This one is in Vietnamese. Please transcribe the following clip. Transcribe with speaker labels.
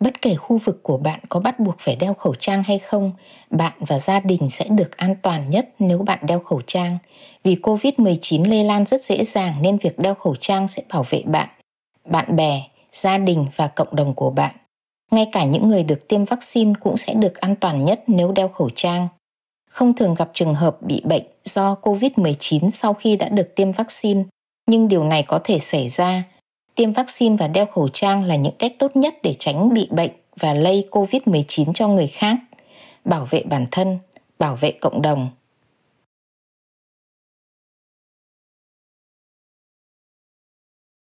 Speaker 1: bất kể khu vực của bạn có bắt buộc phải đeo khẩu trang hay không, bạn và gia đình sẽ được an toàn nhất nếu bạn đeo khẩu trang. Vì COVID-19 lây lan rất dễ dàng nên việc đeo khẩu trang sẽ bảo vệ bạn, bạn bè, gia đình và cộng đồng của bạn. Ngay cả những người được tiêm vaccine cũng sẽ được an toàn nhất nếu đeo khẩu trang. Không thường gặp trường hợp bị bệnh do COVID-19 sau khi đã được tiêm vaccine, nhưng điều này có thể xảy ra tiêm vaccine và đeo khẩu trang là những cách tốt nhất để tránh bị bệnh và lây COVID-19 cho người khác, bảo vệ bản thân, bảo vệ
Speaker 2: cộng đồng.